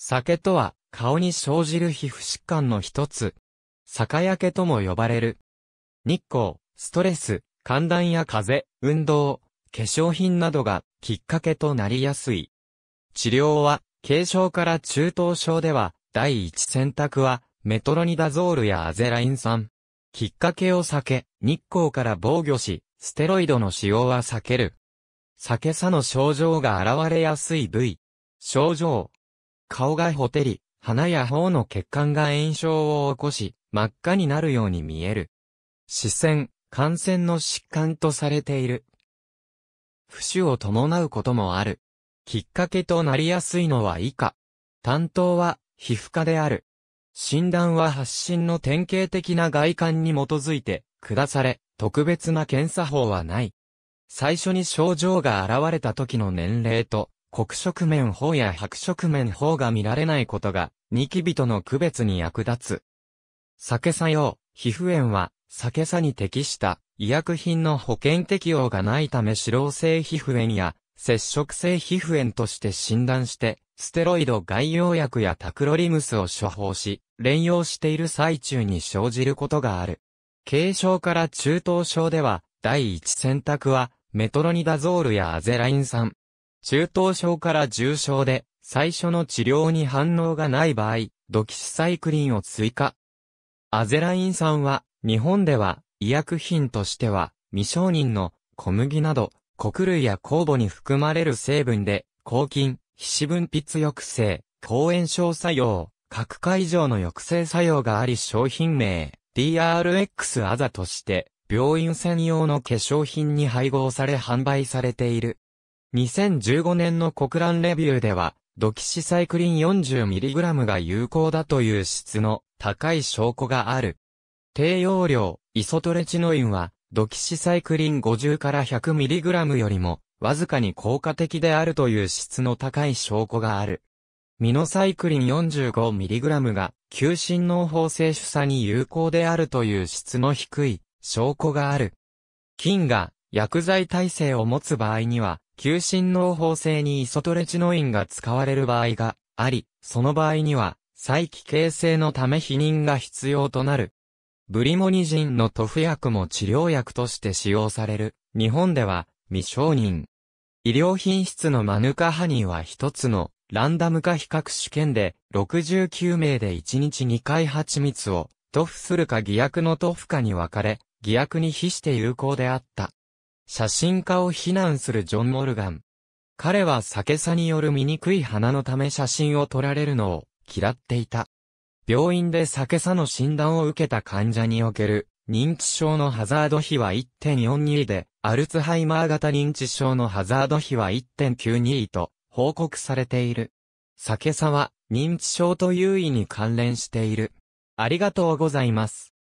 酒とは、顔に生じる皮膚疾患の一つ。酒焼けとも呼ばれる。日光、ストレス、寒暖や風、運動、化粧品などがきっかけとなりやすい。治療は、軽症から中等症では、第一選択は、メトロニダゾールやアゼライン酸。きっかけを避け、日光から防御し、ステロイドの使用は避ける。酒さの症状が現れやすい部位。症状、顔がほてり、鼻や頬の血管が炎症を起こし、真っ赤になるように見える。視線、感染の疾患とされている。不死を伴うこともある。きっかけとなりやすいのは以下。担当は、皮膚科である。診断は発疹の典型的な外観に基づいて、下され、特別な検査法はない。最初に症状が現れた時の年齢と、黒色面法や白色面法が見られないことが、ニキビとの区別に役立つ。酒作用、皮膚炎は、酒さに適した医薬品の保険適用がないため脂漏性皮膚炎や接触性皮膚炎として診断して、ステロイド外用薬やタクロリムスを処方し、連用している最中に生じることがある。軽症から中等症では、第一選択は、メトロニダゾールやアゼライン酸、中等症から重症で、最初の治療に反応がない場合、ドキシサイクリンを追加。アゼライン酸は、日本では、医薬品としては、未承認の小麦など、穀類や酵母に含まれる成分で、抗菌、皮脂分泌抑制、抗炎症作用、核解場の抑制作用があり商品名、DRX アザとして、病院専用の化粧品に配合され販売されている。2015年の国乱レビューでは、ドキシサイクリン 40mg が有効だという質の高い証拠がある。低用量、イソトレチノインは、ドキシサイクリン50から 100mg よりも、わずかに効果的であるという質の高い証拠がある。ミノサイクリン 45mg が、急心脳法性主査に有効であるという質の低い証拠がある。菌が薬剤耐性を持つ場合には、急心脳法性にイソトレチノインが使われる場合があり、その場合には、再帰形成のため否認が必要となる。ブリモニジンの塗布薬も治療薬として使用される。日本では未承認。医療品質のマヌカハニーは一つのランダム化比較試験で69名で1日2回蜂蜜を塗布するか偽薬の塗布かに分かれ、偽薬に比して有効であった。写真家を非難するジョン・モルガン。彼は酒さによる醜い鼻のため写真を撮られるのを嫌っていた。病院で酒さの診断を受けた患者における認知症のハザード比は1.42で、アルツハイマー型認知症のハザード比は1.92と報告されている。酒さは認知症と優位に関連している。ありがとうございます。